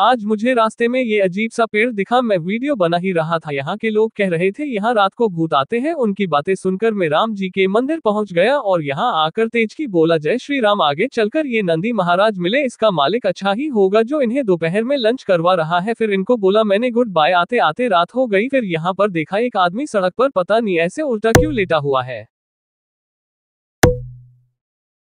आज मुझे रास्ते में ये अजीब सा पेड़ दिखा मैं वीडियो बना ही रहा था यहाँ के लोग कह रहे थे यहाँ रात को भूत आते हैं उनकी बातें सुनकर मैं राम जी के मंदिर पहुँच गया और यहाँ आकर तेज की बोला जय श्री राम आगे चलकर ये नंदी महाराज मिले इसका मालिक अच्छा ही होगा जो इन्हें दोपहर में लंच करवा रहा है फिर इनको बोला मैंने गुड बाय आते आते रात हो गई फिर यहाँ पर देखा एक आदमी सड़क पर पता नहीं ऐसे उल्टा क्यों लेटा हुआ है